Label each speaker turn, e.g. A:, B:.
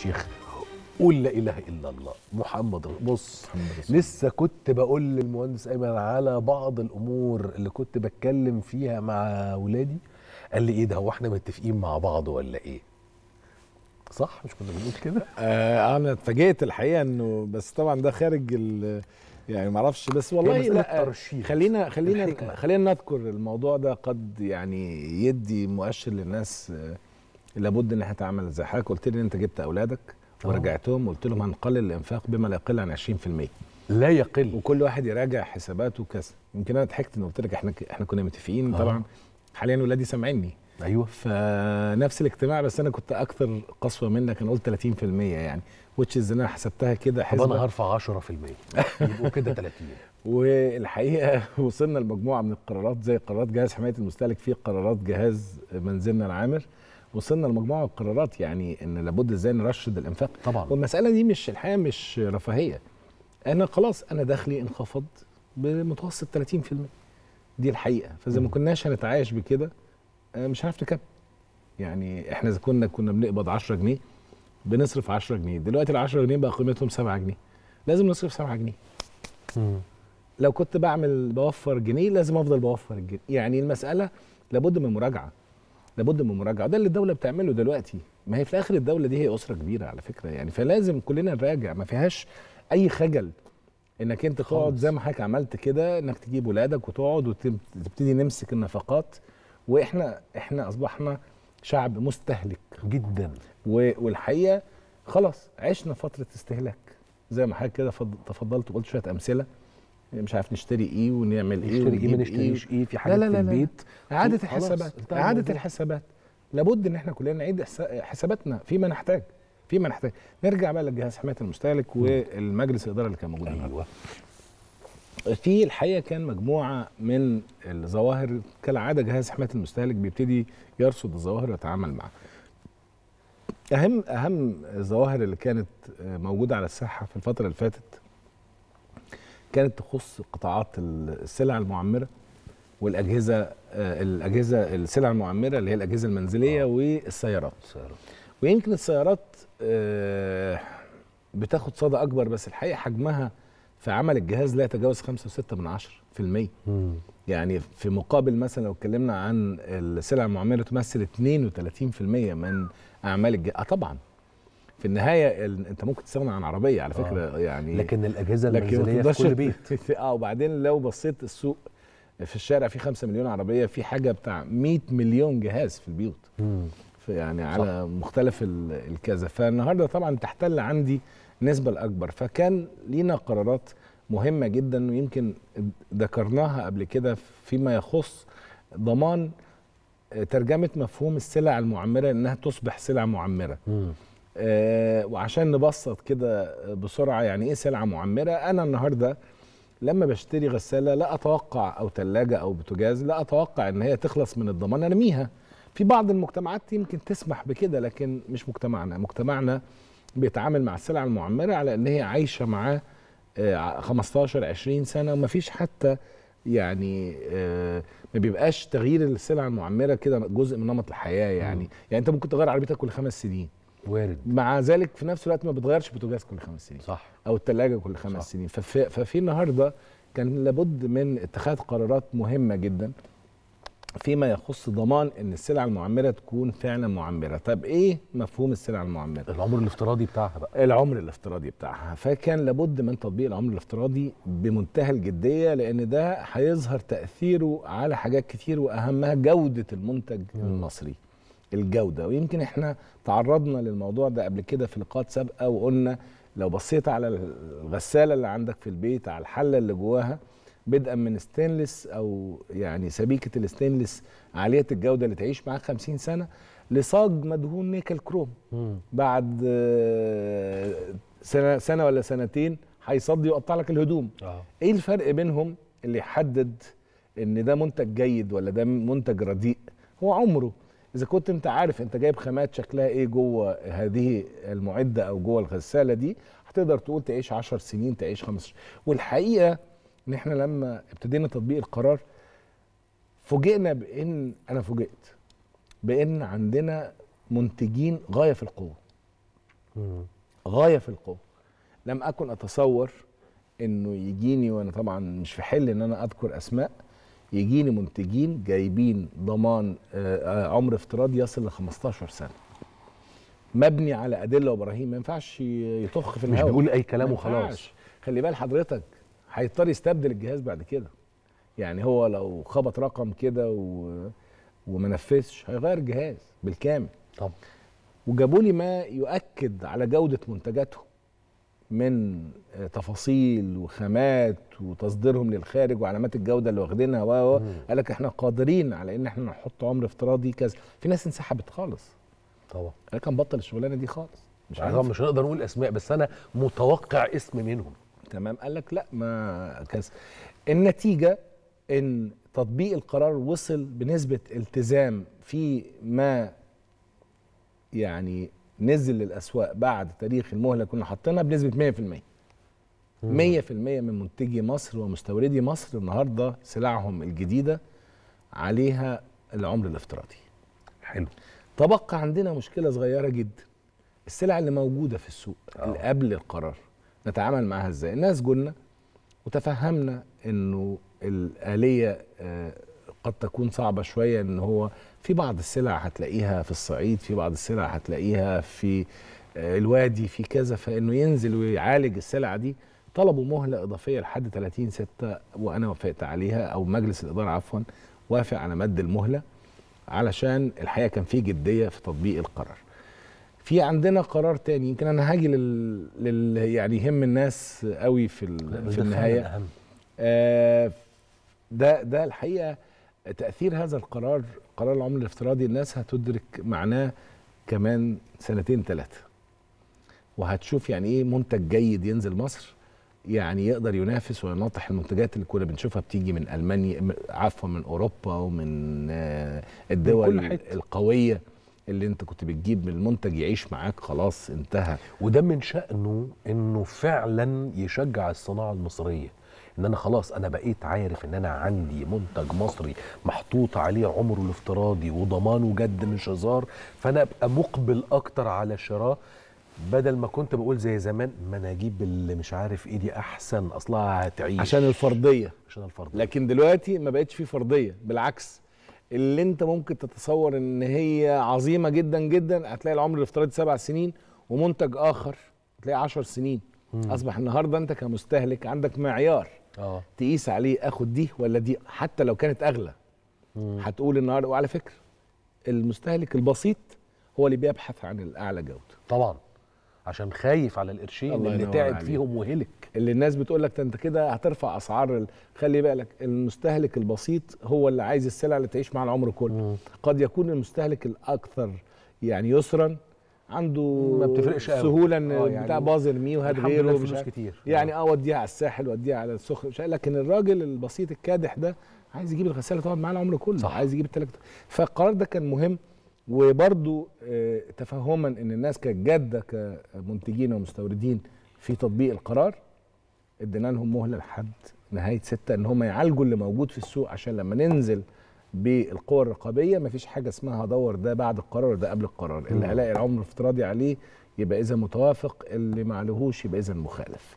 A: الشيخ قول لا اله الا الله محمد بص لسه كنت بقول للمهندس ايمن على بعض الامور اللي كنت بتكلم فيها مع ولادي قال لي ايه ده هو احنا متفقين مع بعض ولا ايه صح مش كنا بنقول كده آه انا اتفاجئت الحقيقه انه بس طبعا ده خارج يعني ما اعرفش بس والله لا الترشيح خلينا خلينا خلينا نذكر الموضوع ده قد يعني يدي مؤشر للناس آه لابد ان احنا نتعامل ازاي حضرتك قلت لي ان انت جبت اولادك آه. ورجعتهم وقلت لهم هنقلل الانفاق بما لا يقل عن 20% لا يقل وكل واحد يراجع حساباته وكذا يمكن انا ضحكت ان قلت لك احنا احنا كنا متفقين آه. طبعا حاليا ولادي سامعيني ايوه فنفس الاجتماع بس انا كنت اكثر قسوه منك انا قلت 30% يعني وتش از انا حسبتها كده حسبه طب انا هرفع 10% يبقوا كده 30 والحقيقه وصلنا لمجموعه من القرارات زي قرارات جهاز حمايه المستهلك في قرارات جهاز منزلنا العامر وصلنا لمجموعه قرارات يعني ان لابد ازاي نرشد الانفاق طبعا والمساله دي مش الحقيقه مش رفاهيه انا خلاص انا دخلي انخفض بمتوسط 30% دي الحقيقه فاذا ما كناش هنتعايش بكده آه، مش هنعرف نكمل يعني احنا اذا كنا كنا بنقبض 10 جنيه بنصرف 10 جنيه دلوقتي ال 10 جنيه بقى قيمتهم 7 جنيه لازم نصرف 7 جنيه مم. لو كنت بعمل بوفر جنيه لازم افضل بوفر الجنيه يعني المساله لابد من مراجعه لابد من مراجعه ده اللي الدوله بتعمله دلوقتي ما هي في الاخر الدوله دي هي اسره كبيره على فكره يعني فلازم كلنا نراجع ما فيهاش اي خجل انك انت تقعد زي ما حضرتك عملت كده انك تجيب ولادك وتقعد وتبتدي نمسك النفقات واحنا احنا اصبحنا شعب مستهلك جدا والحقيقه خلاص عشنا فتره استهلاك زي ما حضرتك كده تفضلت وقلت شويه امثله مش عارف نشتري ايه ونعمل ايه نشتري ايه ما نشتريش إيه. ايه في حاجات لا لا لا في البيت اعاده الحسابات طيب، اعاده الحسابات لابد ان احنا كلنا نعيد حساباتنا فيما نحتاج فيما نحتاج نرجع بقى لجهاز حمايه المستهلك والمجلس الاداره اللي كان موجود ايوه في الحقيقه كان مجموعه من الظواهر كالعاده جهاز حمايه المستهلك بيبتدي يرصد الظواهر ويتعامل معها اهم اهم الظواهر اللي كانت موجوده على الساحه في الفتره اللي فاتت كانت تخص قطاعات السلع المعمره والاجهزه آه، الاجهزه السلع المعمره اللي هي الاجهزه المنزليه أوه. والسيارات السيارات. ويمكن السيارات آه، بتاخد صدى اكبر بس الحقيقه حجمها في عمل الجهاز لا يتجاوز 5.6% يعني في مقابل مثلا لو اتكلمنا عن السلع المعمره تمثل 32% من اعمال الجهاز آه طبعا في النهايه انت ممكن تستغنى عن عربيه على فكره آه. يعني لكن الاجهزه المنزليه لكن في كل بيت اه وبعدين لو بصيت السوق في الشارع في 5 مليون عربيه في حاجه بتاع 100 مليون جهاز في البيوت في يعني صح. على مختلف الكذا فالنهارده طبعا تحتل عندي النسبه الاكبر فكان لينا قرارات مهمه جدا ويمكن ذكرناها قبل كده فيما يخص ضمان آه، ترجمه مفهوم السلع المعمره انها تصبح سلع معمره مم. آه، وعشان نبسط كده بسرعه يعني ايه سلعه معمره انا النهارده لما بشتري غساله لا اتوقع او ثلاجه او بوتاجاز لا اتوقع ان هي تخلص من الضمان ارميها في بعض المجتمعات يمكن تسمح بكده لكن مش مجتمعنا مجتمعنا بيتعامل مع السلع المعمره على ان هي عايشه معاه 15 آه، 20 سنه وما فيش حتى يعني آه، ما بيبقاش تغيير السلع المعمره كده جزء من نمط الحياه يعني يعني انت ممكن تغير عربيتك كل خمس سنين وارد مع ذلك في نفس الوقت ما بتغيرش بوتاجاز كل خمس سنين صح او الثلاجه كل خمس صح. سنين ففي, ففي النهارده كان لابد من اتخاذ قرارات مهمه جدا فيما يخص ضمان ان السلع المعمره تكون فعلا معمره طب ايه مفهوم السلع المعمره العمر الافتراضي بتاعها بقى العمر الافتراضي بتاعها فكان لابد من تطبيق العمر الافتراضي بمنتهى الجديه لان ده هيظهر تاثيره على حاجات كتير واهمها جوده المنتج م. المصري الجوده ويمكن احنا تعرضنا للموضوع ده قبل كده في لقاءات سابقه وقلنا لو بصيت على الغساله اللي عندك في البيت على الحله اللي جواها بدءا من ستانلس او يعني سبيكه الستينلس عاليه الجوده اللي تعيش معاك 50 سنه لصاج مدهون نيكل كروم بعد سنه سنه ولا سنتين هيصدي يقطع لك الهدوم آه. ايه الفرق بينهم اللي يحدد ان ده منتج جيد ولا ده منتج رديء هو عمره اذا كنت انت عارف انت جايب خامات شكلها ايه جوه هذه المعده او جوه الغساله دي هتقدر تقول تعيش 10 سنين تعيش 15 والحقيقه ان احنا لما ابتدينا تطبيق القرار فوجئنا بان انا فوجئت بان عندنا منتجين غايه في القوه غايه في القوه لم اكن اتصور انه يجيني وانا طبعا مش في حل ان انا اذكر اسماء يجيني منتجين جايبين ضمان آه، آه، عمر افتراضي يصل ل 15 سنه مبني على ادله وبراهين ما ينفعش يطخ في الهواء مش بيقول اي كلام وخلاص خلي بال حضرتك هيضطر يستبدل الجهاز بعد كده يعني هو لو خبط رقم كده و... وما نفذش هيغير الجهاز بالكامل طب وجابوا لي ما يؤكد على جوده منتجاتهم من آه، تفاصيل وخامات وتصديرهم للخارج وعلامات الجوده اللي واخدينها و قال لك احنا قادرين على ان احنا نحط عمر افتراضي كذا في ناس انسحبت خالص طبعا قال لك هنبطل الشغلانه دي خالص مش عارف مش هنقدر نقول اسماء بس انا متوقع اسم منهم تمام قال لك لا ما كذا النتيجه ان تطبيق القرار وصل بنسبه التزام في ما يعني نزل للاسواق بعد تاريخ المهله كنا حاطينها بنسبه 100% 100% من منتجي مصر ومستوردي مصر النهارده سلعهم الجديده عليها العمر الافتراضي حلو تبقى عندنا مشكله صغيره جدا السلع اللي موجوده في السوق آه. اللي قبل القرار نتعامل معاها ازاي الناس جولنا وتفهمنا انه الاليه آه قد تكون صعبة شوية ان هو في بعض السلع هتلاقيها في الصعيد في بعض السلع هتلاقيها في آه، الوادي في كذا فانه ينزل ويعالج السلع دي طلبوا مهلة إضافية لحد 30 6 وأنا وافقت عليها أو مجلس الإدارة عفوا وافق على مد المهلة علشان الحقيقة كان في جدية في تطبيق القرار في عندنا قرار تاني يمكن انا هاجي لل... لل... يعني يهم الناس قوي في ال... في النهايه آه ده ده الحقيقه تاثير هذا القرار قرار العمله الافتراضي الناس هتدرك معناه كمان سنتين ثلاثه وهتشوف يعني ايه منتج جيد ينزل مصر يعني يقدر ينافس ويناطح المنتجات اللي كنا بنشوفها بتيجي من المانيا عفوا من اوروبا ومن آه، الدول القويه اللي انت كنت بتجيب من المنتج يعيش معاك خلاص انتهى وده من شأنه انه فعلا يشجع الصناعة المصرية ان انا خلاص انا بقيت عارف ان انا عندي منتج مصري محطوط عليه عمره الافتراضي وضمانه جد مش هزار فانا ابقى مقبل اكتر على شراء بدل ما كنت بقول زي زمان ما انا اجيب اللي مش عارف ايه دي احسن اصلها هتعيش عشان الفرضيه عشان الفرضيه لكن دلوقتي ما بقتش في فرضيه بالعكس اللي انت ممكن تتصور ان هي عظيمه جدا جدا هتلاقي العمر الافتراضي سبع سنين ومنتج اخر هتلاقي 10 سنين مم. اصبح النهارده انت كمستهلك عندك معيار أوه. تقيس عليه اخد دي ولا دي حتى لو كانت اغلى هتقول النهارده وعلى فكره المستهلك البسيط هو اللي بيبحث عن الاعلى جوده طبعا عشان خايف على القرشين اللي تعب عليك. فيهم وهلك اللي الناس بتقول لك انت كده هترفع اسعار ال... خلي بالك المستهلك البسيط هو اللي عايز السلع اللي تعيش مع العمر كله قد يكون المستهلك الاكثر يعني يسرا عنده ما بتفرقش قوي سهوله ان آه، يعني بتاع باظ ارميه وهات غيره مش كتير يعني آه. اه وديها على الساحل وديها على السخن لكن الراجل البسيط الكادح ده عايز يجيب الغساله تقعد معاه العمر كله صح. عايز يجيب التلاته فالقرار ده كان مهم وبرده آه تفهما ان الناس كانت جاده كمنتجين ومستوردين في تطبيق القرار ادينا لهم مهله لحد نهايه سته ان هم يعالجوا اللي موجود في السوق عشان لما ننزل بالقوى الرقابيه مفيش حاجه اسمها هدور ده بعد القرار ده قبل القرار اللي نعم. هلاقي العمر الافتراضي عليه يبقى اذا متوافق اللي معلهوش يبقى اذا مخالف